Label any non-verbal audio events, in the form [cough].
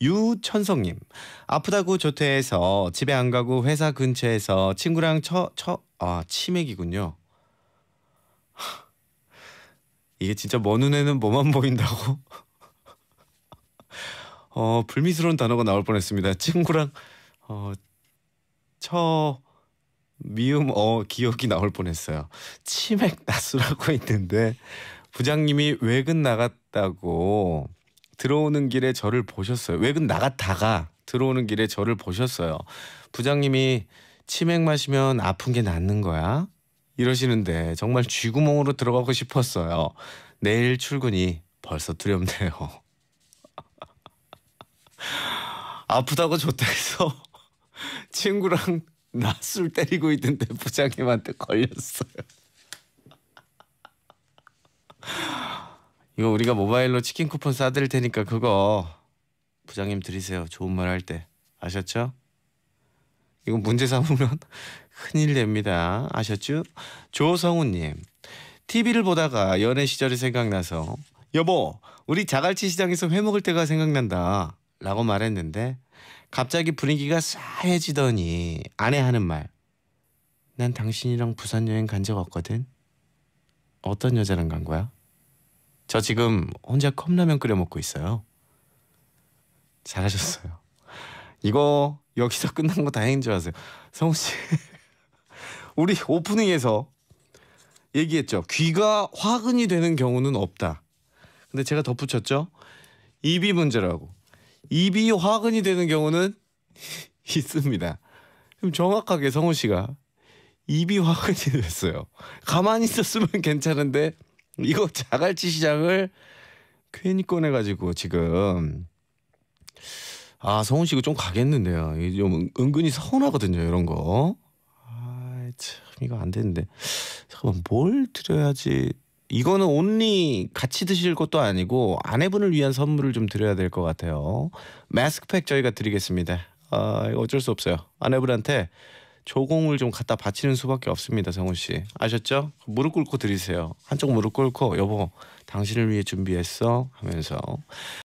유천성님 아프다고 조퇴해서 집에 안 가고 회사 근처에서 친구랑 처처아 치맥이군요. [laughs] 이게 진짜 먼 뭐 눈에는 뭐만 보인다고? [laughs] 어 불미스러운 단어가 나올 뻔했습니다. 친구랑 어 처 미음 어 기억이 나올 뻔했어요. 치맥 나수라고 했는데 부장님이 외근 나갔다고 들어오는 길에 저를 보셨어요. 외근 나갔다가 들어오는 길에 저를 보셨어요. 부장님이 치맥 마시면 아픈 게 낫는 거야? 이러시는데 정말 쥐구멍으로 들어가고 싶었어요. 내일 출근이 벌써 두렵네요. [laughs] 아프다고 좋다 해서 [laughs] 친구랑 낯술 때리고 있는데 부장님한테 걸렸어요. 이거 우리가 모바일로 치킨 쿠폰 싸드릴 테니까 그거 부장님 드리세요. 좋은 말 할 때. 아셨죠? 이거 문제 삼으면 [laughs] 큰일 냅니다. 아셨죠? 조성우님. TV를 보다가 연애 시절이 생각나서 여보 우리 자갈치 시장에서 회 먹을 때가 생각난다 라고 말했는데 갑자기 분위기가 싸해지더니 아내 하는 말난 당신이랑 부산 여행 간 적 없거든 어떤 여자랑 간 거야? 저 지금 혼자 컵라면 끓여 먹고 있어요. 잘하셨어요. 이거 여기서 [laughs] 끝난 거 다행인 줄 아세요. 성우 씨, [laughs] 우리 오프닝에서 얘기했죠. 귀가 화근이 되는 경우는 없다. 근데 제가 덧붙였죠. 입이 문제라고. 입이 화근이 되는 경우는 [laughs] 있습니다. 그 정확하게 성우 씨가 입이 화근이 됐어요. 가만히 있었으면 괜찮은데 이거 자갈치 시장을 괜히 꺼내가지고 지금 아 성훈 씨가좀 가겠는데요. 좀 은근히 서운하거든요 이런 거. 아참 이거 안 되는데 잠깐만 뭘 드려야지. 이거는 온리 같이 드실 것도 아니고 아내분을 위한 선물을 좀 드려야 될 것 같아요. 마스크팩 저희가 드리겠습니다. 아 이거 어쩔 수 없어요. 아내분한테 조공을 좀 갖다 바치는 수밖에 없습니다, 성우 씨. 아셨죠? 무릎 꿇고 드리세요. 한쪽 무릎 꿇고 여보, 당신을 위해 준비했어 하면서